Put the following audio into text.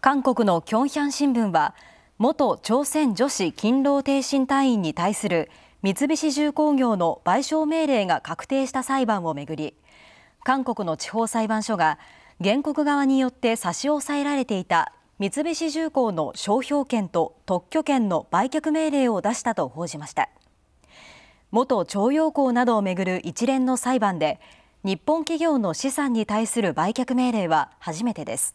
韓国のキョンヒャン新聞は元朝鮮女子勤労挺身隊員に対する三菱重工業の賠償命令が確定した裁判をめぐり韓国の地方裁判所が原告側によって差し押さえられていた三菱重工の商標権と特許権の売却命令を出したと報じました元徴用工などをめぐる一連の裁判で日本企業の資産に対する売却命令は初めてです。